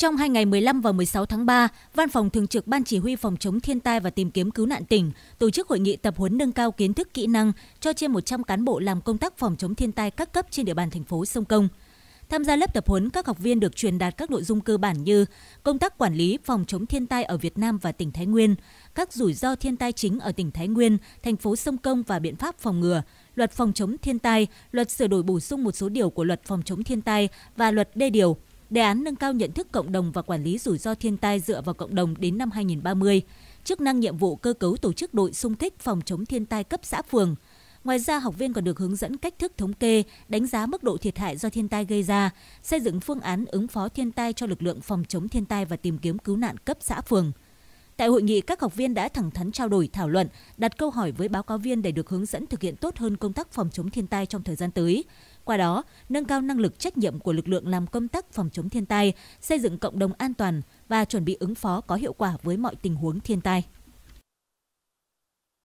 Trong hai ngày 15 và 16 tháng 3, Văn phòng Thường trực Ban Chỉ huy Phòng chống thiên tai và tìm kiếm cứu nạn tỉnh tổ chức hội nghị tập huấn nâng cao kiến thức kỹ năng cho trên 100 cán bộ làm công tác phòng chống thiên tai các cấp trên địa bàn thành phố Sông Công. Tham gia lớp tập huấn, các học viên được truyền đạt các nội dung cơ bản như công tác quản lý phòng chống thiên tai ở Việt Nam và tỉnh Thái Nguyên, các rủi ro thiên tai chính ở tỉnh Thái Nguyên, thành phố Sông Công và biện pháp phòng ngừa, luật phòng chống thiên tai, luật sửa đổi bổ sung một số điều của luật phòng chống thiên tai và luật đê điều – đề án nâng cao nhận thức cộng đồng và quản lý rủi ro thiên tai dựa vào cộng đồng đến năm 2030, chức năng nhiệm vụ cơ cấu tổ chức đội xung kích phòng chống thiên tai cấp xã phường. Ngoài ra, học viên còn được hướng dẫn cách thức thống kê, đánh giá mức độ thiệt hại do thiên tai gây ra, xây dựng phương án ứng phó thiên tai cho lực lượng phòng chống thiên tai và tìm kiếm cứu nạn cấp xã phường. Tại hội nghị, các học viên đã thẳng thắn trao đổi, thảo luận, đặt câu hỏi với báo cáo viên để được hướng dẫn thực hiện tốt hơn công tác phòng chống thiên tai trong thời gian tới qua đó nâng cao năng lực trách nhiệm của lực lượng làm công tác phòng chống thiên tai, xây dựng cộng đồng an toàn và chuẩn bị ứng phó có hiệu quả với mọi tình huống thiên tai.